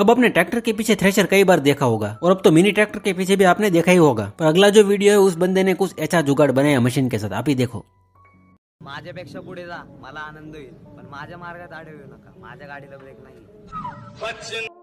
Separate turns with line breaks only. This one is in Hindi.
अब अपने ट्रैक्टर के पीछे थ्रेशर कई बार देखा होगा और अब तो मिनी ट्रैक्टर के पीछे भी आपने देखा ही होगा पर अगला जो वीडियो है उस बंदे ने कुछ ऐसा जुगाड़ बनाया मशीन के साथ आप ही देखो
पेक्षा पुढे
जा
आनंद ब्रेक नाही